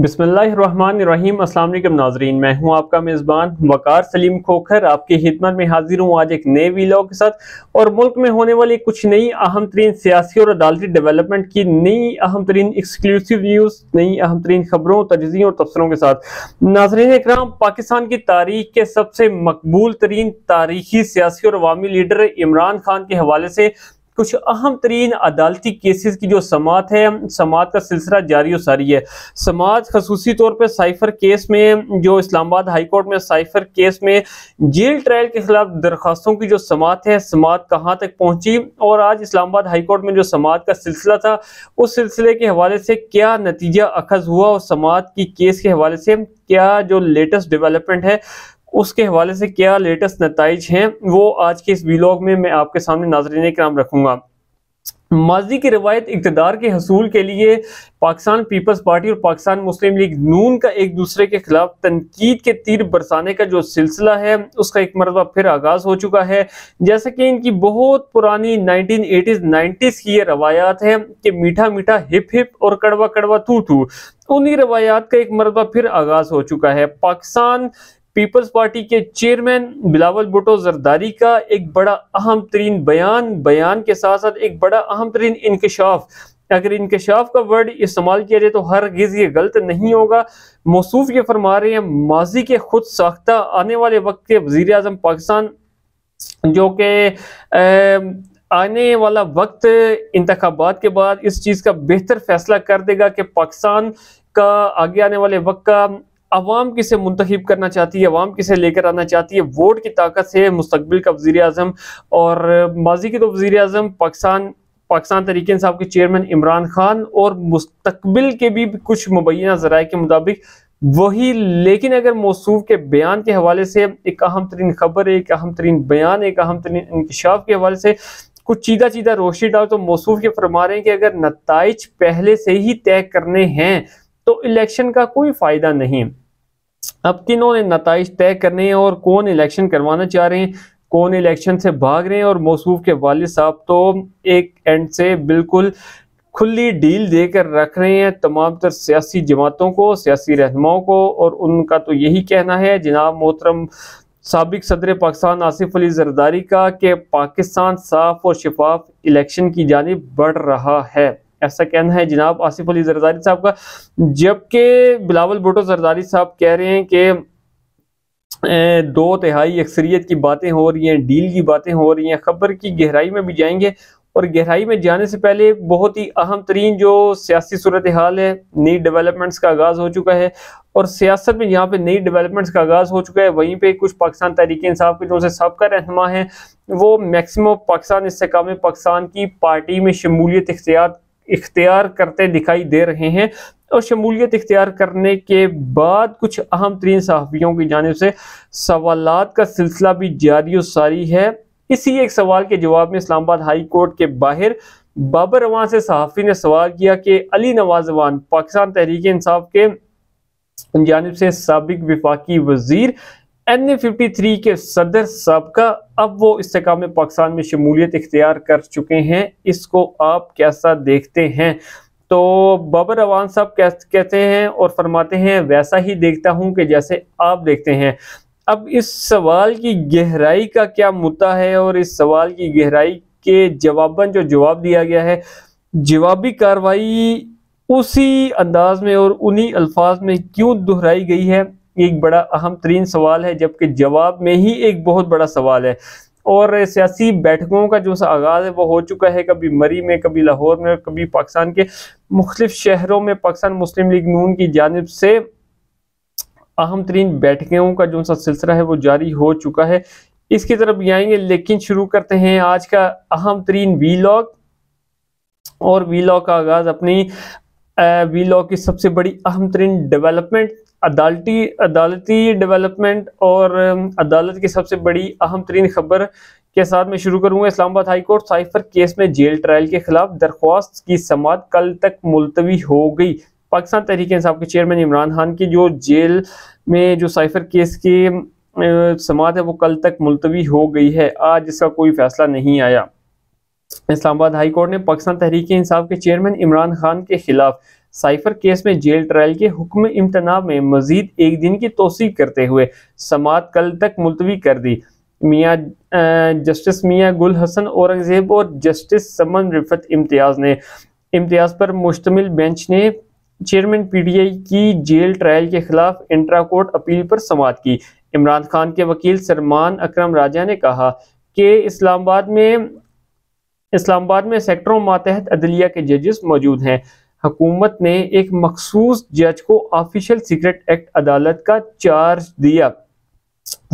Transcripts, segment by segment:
बिसमीम अल्लाम नाजरीन मैं हूं आपका मेज़बान वकार सलीम खोखर आपकी खिदमत में हाजिर हूं आज एक नए वीलॉग के साथ और मुल्क में होने वाली कुछ नई अहम तरीन सियासी और अदालती डेवलपमेंट की नई अहम तरीन एक्सक्लूसिव न्यूज़ नई अहम तरीन खबरों तजियों और तबसरों के साथ नाजरीन इक्राम पाकिस्तान की तारीख के सबसे मकबूल तरीन तारीखी सियासी और अवामी लीडर इमरान खान के हवाले से कुछ अहम तरीन अदालती केसेस की जो समात है समात का सिलसिला जारी और सारी है समाज खसूसी तौर पर साइफर केस में जो इस्लामाबाद हाईकोर्ट में साइफर केस में जेल ट्रायल के खिलाफ दरखास्तों की जो समात है समात कहाँ तक पहुंची और आज इस्लामाबाद हाईकोर्ट में जो समात का सिलसिला था उस सिलसिले के हवाले से क्या नतीजा अखज हुआ और समात की केस के हवाले से क्या जो लेटेस्ट डेवलपमेंट है उसके हवाले से क्या लेटेस्ट नतज हैं वो आज के इस वीलॉग में मैं आपके सामने नाजरन कराम रखूंगा माजी की रवायत इकतदार के हसूल के लिए पाकिस्तान पीपल्स पार्टी और पाकिस्तान मुस्लिम लीग नून का एक दूसरे के खिलाफ तनकीद के तीर बरसाने का जो सिलसिला है उसका एक मरतबा फिर आगाज़ हो चुका है जैसा कि इनकी बहुत पुरानी 1980s 90s की ये रवायात है कि मीठा मीठा हिप हिप और कड़वा कड़वा थू थू उन्हीं रवायात का एक मरतबा फिर आगाज़ हो चुका है पाकिस्तान पीपल्स पार्टी के चेयरमैन बिलावल भुटो जरदारी का एक बड़ा अहम तरीन बयान बयान के साथ साथ एक बड़ा अहम तरीन इंकशाफ अगर इंकशाफ का वर्ड इस्तेमाल किया जाए तो हर गिज ये गलत नहीं होगा मौसू ये फरमा रहे हैं माजी के खुद साख्ता आने वाले वक्त के वजीर अजम पाकिस्तान जो कि आने वाला वक्त इंतबात के बाद इस चीज़ का बेहतर फैसला कर देगा कि पाकिस्तान का आगे आने वाले वक्त का अवाम किसे मुंतब करना चाहती है अवाम किसे लेकर आना चाहती है वोट की ताकत से मुस्तबिल का वजी अजम और माजी के तो वजी अजम पाकिस्तान पाकिस्तान तरीके साहब के चेयरमैन इमरान खान और मुस्तबिल के भी कुछ मुबैना जराए के मुताबिक वही लेकिन अगर मौसू के बयान के हवाले से एक अहम तरीन खबर है एक अहम तरीन बयान एक अहम तरीन इंकशाफ के हवाले से कुछ चीदा चीदा रोशनी डाल तो मौसू के फरमा रहे हैं कि अगर नतज पहले से ही तय करने हैं तो इलेक्शन का कोई फ़ायदा नहीं अब किनों ने नतज तय करने हैं और कौन इलेक्शन करवाना चाह रहे हैं कौन इलेक्शन से भाग रहे हैं और मौसूफ के वाल साहब तो एक एंड से बिल्कुल खुली डील देकर रख रहे हैं तमाम तर सियासी जमातों को सियासी रहनुमाओं को और उनका तो यही कहना है जनाब मोहतरम सबक सदर पाकिस्तान आसिफ अली जरदारी का कि पाकिस्तान साफ और शफाफ इलेक्शन की जानब बढ़ रहा है ऐसा कहना है जनाब आसिफ अली जरदारी साहब का जबकि बिलावल भुटो जरदारी साहब कह रहे हैं कि दो तिहाई अक्सरियत की बातें हो रही हैं डील की बातें हो रही हैं खबर की गहराई में भी जाएंगे और गहराई में जाने से पहले बहुत ही अहम तरीन जो सियासी सूरत हाल है नई डेवलपमेंट्स का आगाज़ हो चुका है और सियासत में यहाँ पे नई डेवलपमेंट्स का आगाज़ हो चुका है वहीं पे कुछ पाकिस्तान तहरीक इंसाफ के जो से सबका रहनमा है वो मैक्सिमम पाकिस्तान इस्तेकाम पाकिस्तान की पार्टी में शमूलियत इख्तियार इख्तियार करते दिखाई दे रहे हैं और शमूलियत इख्तियार करने के बाद कुछ अहम तरीन सहाफ़ियों की जानब से सवाल का सिलसिला भी जारी और सारी है इसी एक सवाल के जवाब में इस्लामाबाद हाई कोर्ट के बाहर बाबर रवान से सहाफ़ी ने सवाल किया कि अली नवाजवान पाकिस्तान तहरीक इंसाफ के जानब से सबक विफाकी वजीर एन ए फिफ्टी थ्री के सदर सबका अब वो इसकाम पाकिस्तान में शमूलियत इख्तियार कर चुके हैं इसको आप कैसा देखते हैं तो बाबर अवान साहब कहते हैं और फरमाते हैं वैसा ही देखता हूं कि जैसे आप देखते हैं अब इस सवाल की गहराई का क्या मुद्दा है और इस सवाल की गहराई के जवाबन जो जवाब दिया गया है जवाबी कार्रवाई उसी अंदाज में और उन्हीं अल्फाज में क्यों दोहराई गई है एक बड़ा अहम तरीन सवाल है जबकि जवाब में ही एक बहुत बड़ा सवाल है और सियासी बैठकों का जो आगाज़ है वो हो चुका है कभी मरी में कभी लाहौर में कभी पाकिस्तान के मुख्तफ शहरों में पाकिस्तान मुस्लिम लीग नून की जानब से अहम तरीन बैठकों का जो सा सिलसिला है वो जारी हो चुका है इसकी तरफ भी आएंगे लेकिन शुरू करते हैं आज का अहम तरीन वीलॉग और वीलॉग का आगाज़ अपनी वीलॉग की सबसे बड़ी अहम तरीन डेवलपमेंट अदालती अदालती डेवलपमेंट और अदालत की सबसे बड़ी अहम तरीन खबर के साथ मैं शुरू करूंगा Islamabad high court cipher case में जेल ट्रायल के खिलाफ दरख्वास्त की समात कल तक मुलतवी हो गई पाकिस्तान तहरीक इंसाफ के चेयरमैन इमरान खान की जो जेल में जो साइफर केस की समात है वो कल तक मुलतवी हो गई है आज इसका कोई फैसला नहीं आया इस्लामाबाद हाई कोर्ट ने पाकिस्तान तहरीक इंसाफ के चेयरमैन इमरान खान के खिलाफ साइफर केस में जेल ट्रायल के हुक्म इम्तना में मजीद एक दिन की तोसी करते हुए समात कल तक मुलतवी कर दी मियाँ जस्टिस मियाँ गुल हसन औरंगजेब और जस्टिस समन रिफत इम्तियाज़ ने इम्तियाज़ पर मुश्तमिल बेंच ने चेयरमैन आई की जेल ट्रायल के खिलाफ इंट्रा कोर्ट अपील पर समात की इमरान खान के वकील सलमान अकरम राजा ने कहा कि इस्लामाबाद में इस्लामाबाद में सेक्टरों मातहत अदलिया के जजेस मौजूद हैं हुकूमत ने एक मखसूस जज को ऑफिशियल सीक्रेट एक्ट अदालत का चार्ज दिया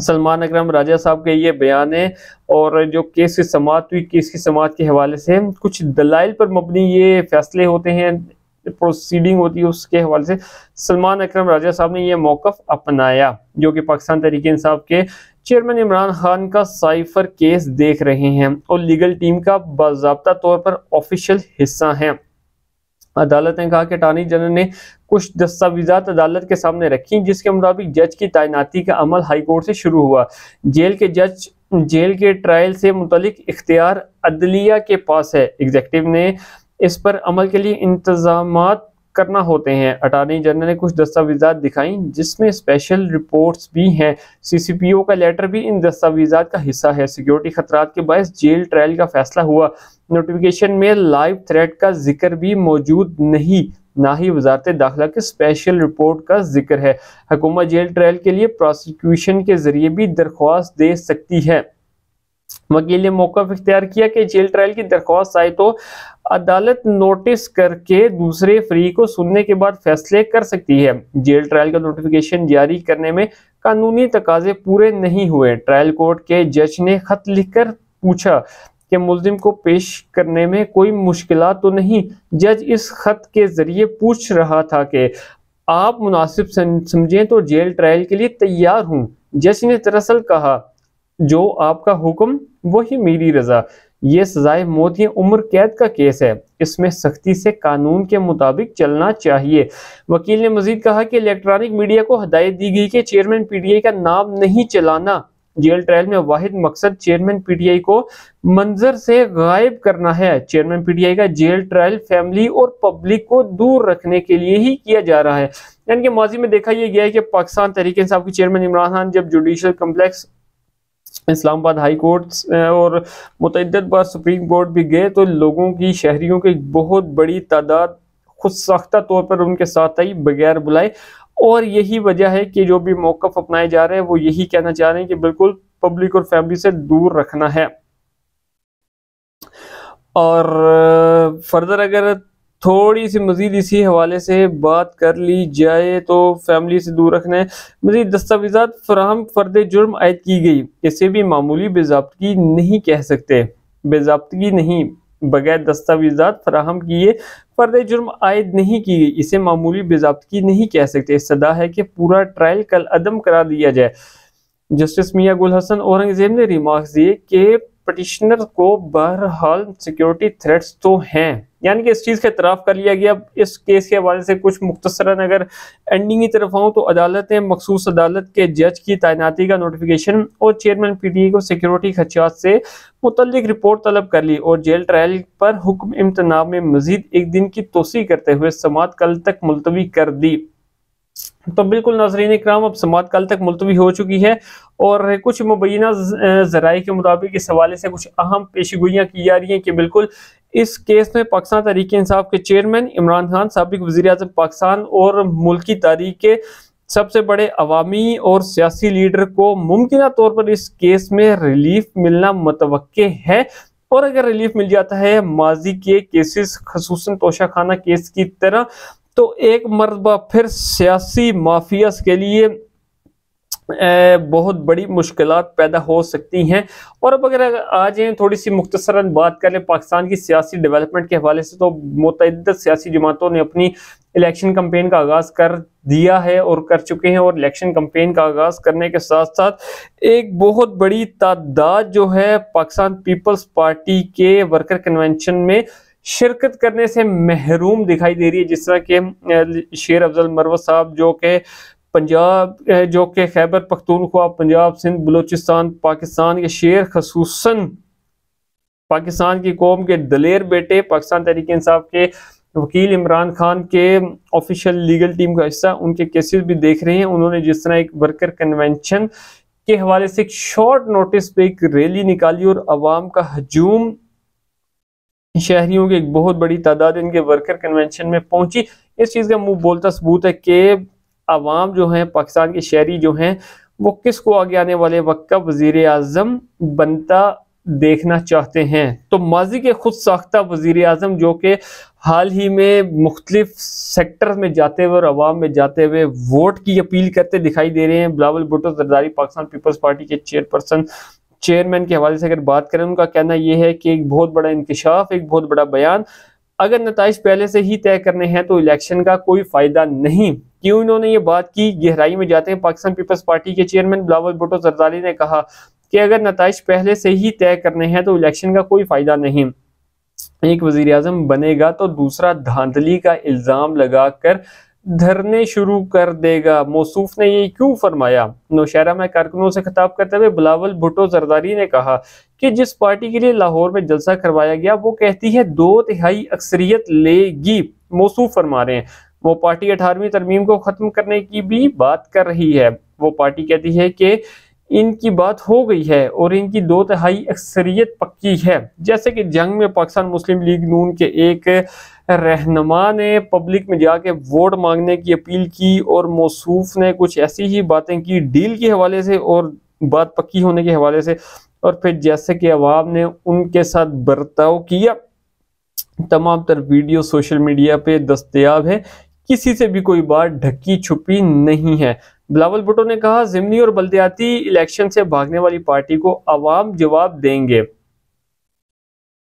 सलमान अकरम राजा साहब के ये बयान है और जो केस की समात हुई केस की समात के हवाले से कुछ दलाइल पर मबनी ये फैसले होते हैं प्रोसीडिंग होती है उसके हवाले से सलमान अकरम राजा साहब ने यह मौकफ अपनाया जो कि पाकिस्तान तरीके इंसाफ के चेयरमैन इमरान खान का साइफर केस देख रहे हैं और लीगल टीम का बाबा तौर पर ऑफिशियल हिस्सा है अदालत ने कहा कि अटारनी जनरल ने कुछ दस्तावेजा अदालत के सामने रखी जिसके मुताबिक जज की तैनाती का अमल हाईकोर्ट से शुरू हुआ जेल के जज जेल के ट्रायल से मुतलिक इख्तियार अदलिया के पास है एग्जेक्टिव ने इस पर अमल के लिए इंतजाम करना होते हैं अटारनी जनरल ने कुछ दस्तावेजा दिखाई जिसमें स्पेशल रिपोर्ट्स भी हैं सीसीपीओ का लेटर भी इन दस्तावेजा का हिस्सा है सिक्योरिटी खतरा के बायस जेल ट्रायल का फैसला हुआ नोटिफिकेशन में लाइव थ्रेट का जिक्र भी मौजूद नहीं ना ही वजारत दाखिला के स्पेशल रिपोर्ट का जिक्र है हकूमत जेल ट्रायल के लिए प्रोसिक्यूशन के जरिए भी दरख्वास्त दे सकती है वकील ने मौका इख्तियार किया कि जेल ट्रायल की दरख्वास्त आए तो अदालत नोटिस करके दूसरे फ्री को सुनने के बाद फैसले कर सकती है जेल ट्रायल का नोटिफिकेशन जारी करने में कानूनी तकाजे पूरे नहीं हुए ट्रायल कोर्ट के जज ने खत लिखकर पूछा कि मुलजिम को पेश करने में कोई मुश्किल तो नहीं जज इस खत के जरिए पूछ रहा था कि आप मुनासिब समझें तो जेल ट्रायल के लिए तैयार हूँ जज ने दरअसल कहा जो आपका हुक्म वही मेरी रजा ये सजाए मौत ये उम्र कैद का केस है इसमें सख्ती से कानून के मुताबिक चलना चाहिए वकील ने मजीद कहा कि इलेक्ट्रॉनिक मीडिया को हदायत दी गई कि चेयरमैन पीटीआई का नाम नहीं चलाना जेल ट्रायल में वाहिद मकसद चेयरमैन पीटीआई को मंजर से गायब करना है चेयरमैन पीटीआई का जेल ट्रायल फैमिली और पब्लिक को दूर रखने के लिए ही किया जा रहा है यानी कि माजी में देखा यह गया है कि पाकिस्तान तरीके इंसाफ के चेयरमैन इमरान खान जब judicial complex Islamabad high court और मुतद बार सुप्रीम कोर्ट भी गए तो लोगों की शहरीों की बहुत बड़ी तादाद खुद साख्ता तौर पर उनके साथ आई बगैर बुलाए और यही वजह है कि जो भी मौकफ अपनाए जा रहे हैं वो यही कहना चाह रहे हैं कि बिल्कुल पब्लिक और फैमिली से दूर रखना है और फर्दर अगर थोड़ी सी मज़ीद इसी हवाले से बात कर ली जाए तो फैमिली से दूर रखना है मज़ीद दस्तावेज़ा फ्राहम फ़र्द जुर्म आयद की गई इसे भी मामूली बेजाबतगी नहीं कह सकते बेजाबतगी नहीं बगैर दस्तावेजा फ्राहम किए फर्द जुर्म आयद नहीं की गई इसे मामूली बेजाबतगी नहीं कह सकते सदा है कि पूरा ट्रायल कल अदम करा दिया जाए जस्टिस मियाँ गुल हसन औरंगजेब ने रिमार्क दिए कि पटिशनर को बहरहाल सिक्योरिटी थ्रेट्स तो हैं यानी कि इस चीज़ का इतराफ़ कर लिया गया इस केस के हवाले से कुछ मुख्तसरा अगर एंडिंग की तरफ आऊँ तो अदालत ने मखसूस अदालत के जज की तैनाती का नोटिफिकेशन और चेयरमैन पी टी ए को सिक्योरिटी खदशात से मुतलिक रिपोर्ट तलब कर ली और जेल ट्रायल पर हुक्म इम्तना में मजीद एक दिन की तोसी करते हुए समात कल तक मुलतवी कर दी तो बिल्कुल नाजरीन कराम अब समात कल तक मुलतवी हो चुकी है और कुछ मुबैना जराए के मुताबिक इस हवाले से कुछ अहम पेशी की जा रही हैं कि बिल्कुल इस केस में पाकिस्तान तहरीक इंसाफ के चेयरमैन इमरान खान सबक वजी अजम पाकिस्तान और मुल्क तारीख के सबसे बड़े अवामी और सियासी लीडर को मुमकिन तौर पर इस केस में रिलीफ मिलना मुतव है और अगर रिलीफ मिल जाता है माजी के केसेस खसूस खाना केस की तरह तो एक मरतबा फिर सियासी माफियास के लिए बहुत बड़ी मुश्किल पैदा हो सकती हैं और अब अगर आज थोड़ी सी मुख्तसरा बात कर लें पाकिस्तान की सियासी डेवलपमेंट के हवाले से तो मुतद सियासी जमातों ने अपनी इलेक्शन कम्पेन का आगाज़ कर दिया है और कर चुके हैं और इलेक्शन कम्पेन का आगाज़ करने के साथ साथ एक बहुत बड़ी तादाद जो है पाकिस्तान पीपल्स पार्टी के वर्कर कन्वेंशन में शिरकत करने से महरूम दिखाई दे रही है जिस तरह के शेर अफजल मरव साहब जो के पंजाब जो कि खैबर पख्तूनख्वा पंजाब सिंध बलूचिस्तान पाकिस्तान के शेर खसूस पाकिस्तान की कौम के दलेर बेटे पाकिस्तान तहरीक इंसाफ के वकील इमरान खान के ऑफिशियल लीगल टीम का हिस्सा उनके केसेस भी देख रहे हैं उन्होंने जिस तरह एक वर्कर कन्वेंशन के हवाले से एक शॉर्ट नोटिस पे एक रैली निकाली और अवाम का हजूम शहरियों की एक बहुत बड़ी तादाद इनके वर्कर कन्वेंशन में पहुंची इस चीज़ का मुंह बोलता सबूत है कि आवाम जो है पाकिस्तान के शहरी जो हैं वो किसको आगे आने वाले वक्त का वजीर अजम बनता देखना चाहते हैं तो माजी के खुद साख्ता वजीर अजम जो कि हाल ही में मुख्तलिफ सेक्टर में जाते हुए और आवाम में जाते हुए वोट की अपील करते दिखाई दे रहे हैं बिलावल भुटो जरदारी पाकिस्तान पीपल्स पार्टी के चेयरपर्सन चेयरमैन के हवाले से अगर बात करें उनका कहना यह है कि एक बहुत बड़ा इंकशाफ एक बहुत बड़ा बयान अगर नतज पहले से ही तय करने हैं तो इलेक्शन का कोई फ़ायदा नहीं क्यों इन्होंने ये बात की गहराई में जाते हैं पाकिस्तान पीपल्स पार्टी के चेयरमैन बिलावल भुटो जरदारी ने कहा कि अगर नतज पहले से ही तय करने हैं तो इलेक्शन का कोई फायदा नहीं एक वजीर अजम बनेगा तो दूसरा धांधली का इल्ज़ाम लगाकर धरने शुरू कर देगा मौसूफ ने ये क्यों फरमाया नौशहरा में कारकुनों से खिताब करते हुए बिलावल भुटो जरदारी ने कहा कि जिस पार्टी के लिए लाहौर में जलसा करवाया गया वो कहती है दो तिहाई अक्सरियत लेगी मौसूफ फरमा रहे हैं वो पार्टी अठारहवीं तरमीम को ख़त्म करने की भी बात कर रही है वो पार्टी कहती है कि इनकी बात हो गई है और इनकी दो तिहाई अक्सरियत पक्की है जैसे कि जंग में पाकिस्तान मुस्लिम लीग नून के एक रहनमा ने पब्लिक में जाके वोट मांगने की अपील की और मौसूफ ने कुछ ऐसी ही बातें की डील के हवाले से और बात पक्की होने के हवाले से और फिर जैसे कि अवाम ने उनके साथ बर्ताव किया तमाम तर वीडियो सोशल मीडिया पे दस्तयाब है किसी से भी कोई बात ढकी छुपी नहीं है बिलावल भुट्टो ने कहा जिमनी और बल्दियाती इलेक्शन से भागने वाली पार्टी को अवाम जवाब देंगे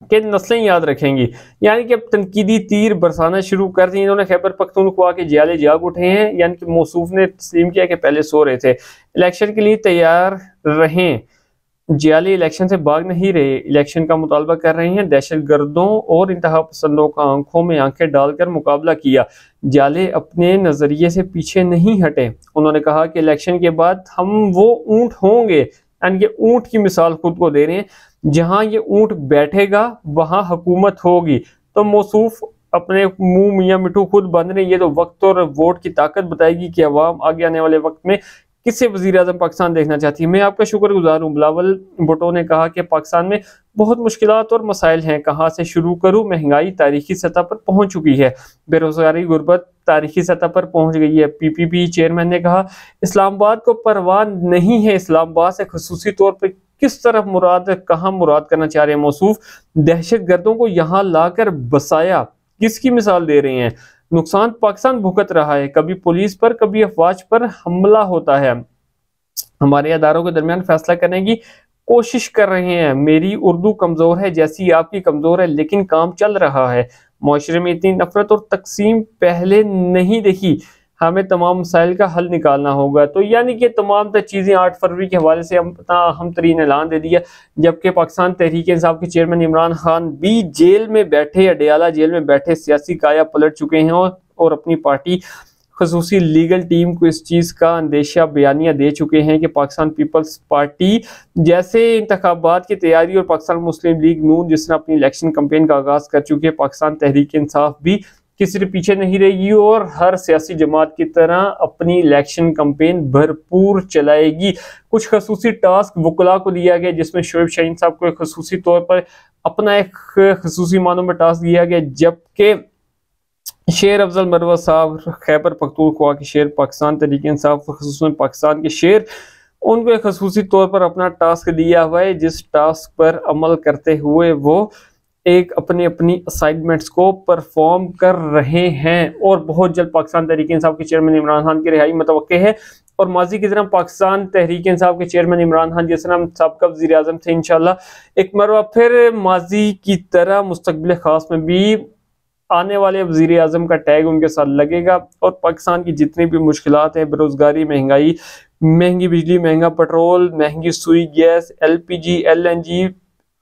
के नस्लें याद रखेंगी यानी कि अब तनकीदी तीर बरसाना शुरू कर दी इन्होंने खैबर पख्तूनख्वा के जियाले जाग उठे हैं यानी कि मौसू ने तस्लीम किया कि पहले सो रहे थे इलेक्शन के लिए तैयार रहें जियाली इलेक्शन से भाग नहीं रहे इलेक्शन का मुतालबा कर रहे हैं दहशत गर्दों और इंतहा पसंदों का आंखों में आंखें डालकर मुकाबला किया जाले अपने नज़रिए से पीछे नहीं हटे उन्होंने कहा कि इलेक्शन के बाद हम वो ऊँट होंगे यानी कि ऊंट की मिसाल खुद को दे रहे हैं जहां ये ऊंट बैठेगा वहां हकूमत होगी तो मौसूफ अपने मुंह मियाँ मिठू खुद बंद रहे ये तो वक्त और वोट की ताकत बताएगी कि अवाम आगे आने वाले वक्त में किससे वजीर अजम पाकिस्तान देखना चाहती है मैं आपका शुक्र गुजार हूँ बिलावल भुटो ने कहा कि पाकिस्तान में बहुत मुश्किल और मसाइल हैं कहाँ से शुरू करूँ महंगाई तारीखी सतह पर पहुँच चुकी है बेरोजगारी गुर्बत तारीखी सतह पर पहुंच गई है पीपीपी चेयरमैन ने कहा इस्लामाबाद को परवाह नहीं है इस्लामाबाद से खसूसी तौर पर किस तरफ मुराद कहाँ मुराद करना चाह रहे हैं मौसू दहशत गर्दों को यहाँ लाकर बसाया किसकी मिसाल दे रहे हैं नुकसान पाकिस्तान भुगत रहा है कभी पुलिस पर कभी अफवाज पर हमला होता है हमारे अदारों के दरमियान फैसला करने की कोशिश कर रहे हैं मेरी उर्दू कमज़ोर है जैसी आपकी कमज़ोर है लेकिन काम चल रहा है माशरे में इतनी नफरत और तकसीम पहले नहीं देखी हमें तमाम मसाइल का हल निकालना होगा तो यानी कि तमाम तर चीज़ें आठ फरवरी के हवाले से हम अपना अहम तरीन ऐलान दे दिया जबकि पाकिस्तान तहरीक इंसाफ के चेयरमैन इमरान खान भी जेल में बैठे अडयाला जेल में बैठे सियासी काया पलट चुके हैं और, और अपनी पार्टी खसूसी लीगल टीम को इस चीज़ का अंदेशा बयानियाँ दे चुके हैं कि पाकिस्तान पीपल्स पार्टी जैसे इंतबात की तैयारी और पाकिस्तान मुस्लिम लीग नून जिसने अपनी इलेक्शन कम्पेन का आगाज़ कर चुकी है पाकिस्तान तहरीक इंसाफ भी किसी पीछे नहीं रहेगी और हर सियासी जमात की तरह अपनी इलेक्शन कंपेन भरपूर चलाएगी कुछ खसूस टास्क वकला को दिया गया जिसमें शोएब शाहीन साहब को खसूसी तौर पर अपना एक खसूसी मानों में टास्क दिया गया जबकि शेर अफजल मरवा साहब खैबर पख्तूनख्वा के शेर पाकिस्तान तरीके साहब खसूस पाकिस्तान के शेर उनको एक खसूसी तौर पर अपना टास्क दिया हुआ है जिस टास्क पर अमल करते हुए वो एक अपनी अपनी असाइनमेंट्स को परफॉर्म कर रहे हैं और बहुत जल्द पाकिस्तान तहरीक इंसाफ के चेयरमैन इमरान खान की रिहाई मतव है और माजी की तरह पाकिस्तान तहरीक इंसाफ के चेयरमैन इमरान खान जिस सबका वजी अजम थे इनशाला एक मरवा फिर माजी की तरह मुस्तबिल खास में भी आने वाले वजीर अजम का टैग उनके साथ लगेगा और पाकिस्तान की जितनी भी मुश्किल हैं बेरोज़गारी महंगाई महंगी बिजली महंगा पेट्रोल महंगी Sui gas L P G L N G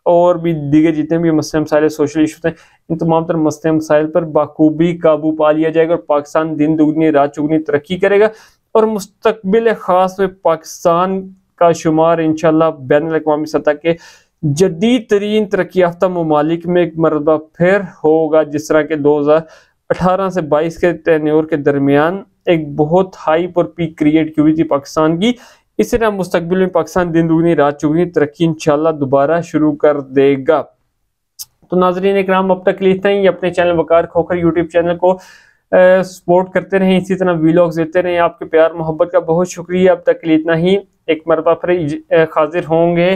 और भी दीगर जितने भी मसले मसाइल सोशल इशूज हैं इन तमाम तरह मसले मसाइल पर बाखूबी काबू पा लिया जाएगा और पाकिस्तान दिन दुगनी रात चुगनी तरक्की करेगा और मुस्तबिल ख़ास में पाकिस्तान का शुमार इन बैन अवी सतह के जदीद तरीन तरक्की याफ्ता ममालिक में एक मरतबा फिर होगा जिस तरह के दो हज़ार अठारह से बाईस के तनूर के दरमियान एक बहुत हाइप और पीक क्रिएट की हुई थी पाकिस्तान की इसी तरह मुस्तबिल में पाकिस्तान दिन दुगनी रात चुगनी तरक्की इंशाल्लाह दोबारा शुरू कर देगा तो नाजरीन इक्राम अब तक लिखते हैं अपने channel Waqar Khokhar YouTube channel को सपोर्ट करते रहें इसी तरह वीलॉग्स देते रहें आपके प्यार मोहब्बत का बहुत शुक्रिया अब तक के लिए इतना ही एक मरबा फिर हाजिर होंगे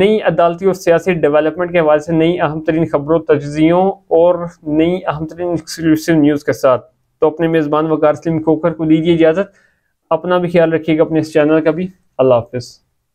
नई अदालती और सियासी डेवलपमेंट के हवाले से नई अहम तरीन खबरों तजियों और नई अहम तरीन एक्सक्लूसिव न्यूज़ के साथ तो अपने मेज़बान वकार सलीम खोखर को दीजिए इजाज़त अपना भी ख्याल रखिएगा अपने इस चैनल का भी अल्लाह हाफिज़